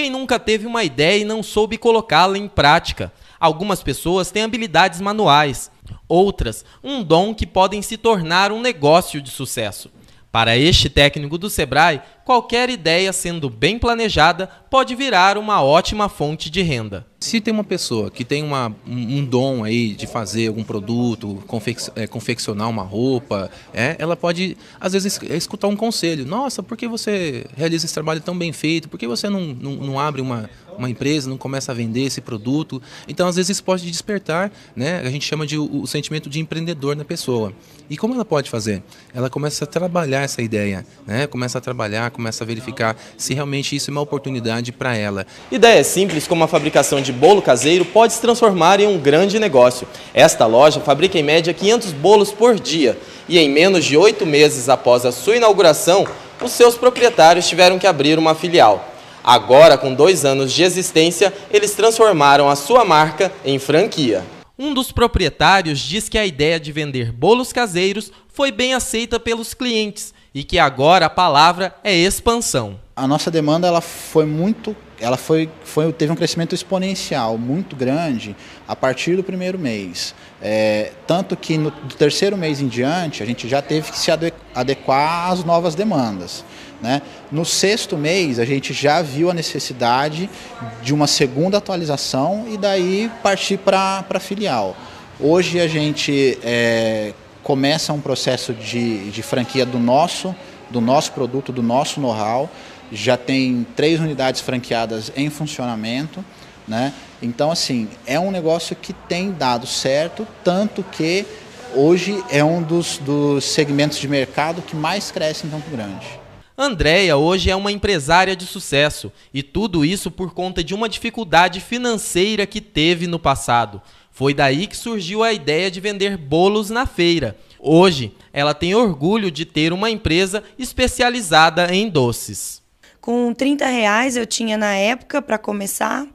Quem nunca teve uma ideia e não soube colocá-la em prática? Algumas pessoas têm habilidades manuais, outras, um dom que podem se tornar um negócio de sucesso. Para este técnico do Sebrae, qualquer ideia sendo bem planejada pode virar uma ótima fonte de renda. Se tem uma pessoa que tem uma, um dom aí de fazer algum produto, é, confeccionar uma roupa, é, ela pode, às vezes, escutar um conselho. Nossa, por que você realiza esse trabalho tão bem feito? Por que você não, não, não abre uma, uma empresa, não começa a vender esse produto. Então, às vezes, isso pode despertar, né? A gente chama de o, o sentimento de empreendedor na pessoa. E como ela pode fazer? Ela começa a trabalhar essa ideia, né? Começa a trabalhar, começa a verificar se realmente isso é uma oportunidade para ela. Ideias simples como a fabricação de bolo caseiro pode se transformar em um grande negócio. Esta loja fabrica em média 500 bolos por dia e em menos de oito meses após a sua inauguração, os seus proprietários tiveram que abrir uma filial. Agora, com dois anos de existência, eles transformaram a sua marca em franquia. Um dos proprietários diz que a ideia de vender bolos caseiros foi bem aceita pelos clientes e que agora a palavra é expansão. A nossa demanda ela foi muito, ela foi, foi teve um crescimento exponencial muito grande a partir do primeiro mês, é, tanto que no do terceiro mês em diante a gente já teve que se adequar às novas demandas. Né? No sexto mês, a gente já viu a necessidade de uma segunda atualização e daí partir para a filial. Hoje a gente é, começa um processo de, de franquia do nosso, do nosso produto, do nosso know-how. Já tem três unidades franqueadas em funcionamento. Né? Então, assim, é um negócio que tem dado certo, tanto que hoje é um dos, dos segmentos de mercado que mais cresce em Campo Grande. Andréia hoje é uma empresária de sucesso e tudo isso por conta de uma dificuldade financeira que teve no passado. Foi daí que surgiu a ideia de vender bolos na feira. Hoje, ela tem orgulho de ter uma empresa especializada em doces. Com 30 reais eu tinha na época para começar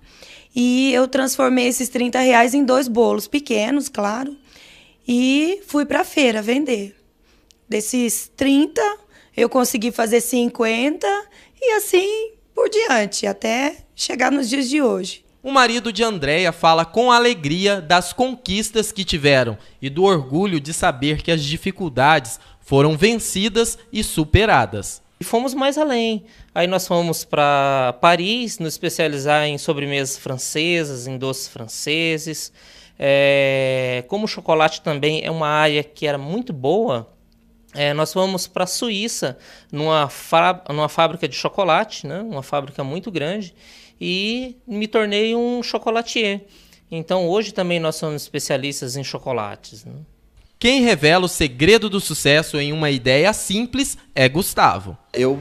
e eu transformei esses 30 reais em dois bolos pequenos, claro, e fui para a feira vender. Desses 30, eu consegui fazer 50 e assim por diante, até chegar nos dias de hoje. O marido de Andréia fala com alegria das conquistas que tiveram e do orgulho de saber que as dificuldades foram vencidas e superadas. E fomos mais além. Aí nós fomos para Paris nos especializar em sobremesas francesas, em doces franceses. É, como o chocolate também é uma área que era muito boa, é, nós fomos para a Suíça, numa, numa fábrica de chocolate, né? uma fábrica muito grande, e me tornei um chocolatier. Então hoje também nós somos especialistas em chocolates. Né? Quem revela o segredo do sucesso em uma ideia simples é Gustavo. Eu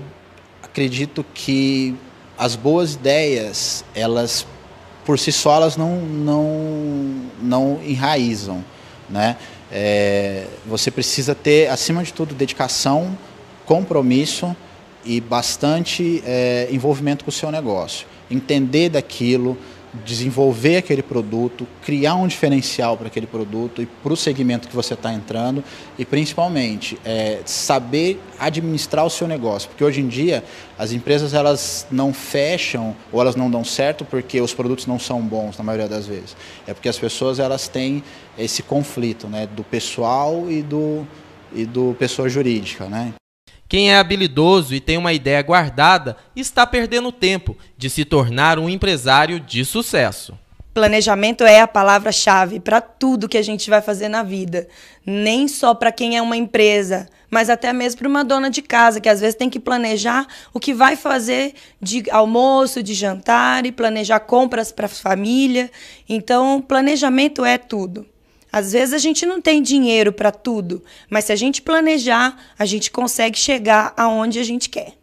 acredito que as boas ideias, elas por si só, elas não, não, não enraizam, né? É, você precisa ter, acima de tudo, dedicação, compromisso e bastante é, envolvimento com o seu negócio. Entender daquilo, desenvolver aquele produto, criar um diferencial para aquele produto e para o segmento que você está entrando e principalmente é, saber administrar o seu negócio, porque hoje em dia as empresas elas não fecham ou elas não dão certo porque os produtos não são bons na maioria das vezes, é porque as pessoas elas têm esse conflito, né, do pessoal e do e do pessoa jurídica, né? Quem é habilidoso e tem uma ideia guardada está perdendo tempo de se tornar um empresário de sucesso. Planejamento é a palavra-chave para tudo que a gente vai fazer na vida. Nem só para quem é uma empresa, mas até mesmo para uma dona de casa, que às vezes tem que planejar o que vai fazer de almoço, de jantar e planejar compras para a família. Então, planejamento é tudo. Às vezes a gente não tem dinheiro para tudo, mas se a gente planejar, a gente consegue chegar aonde a gente quer.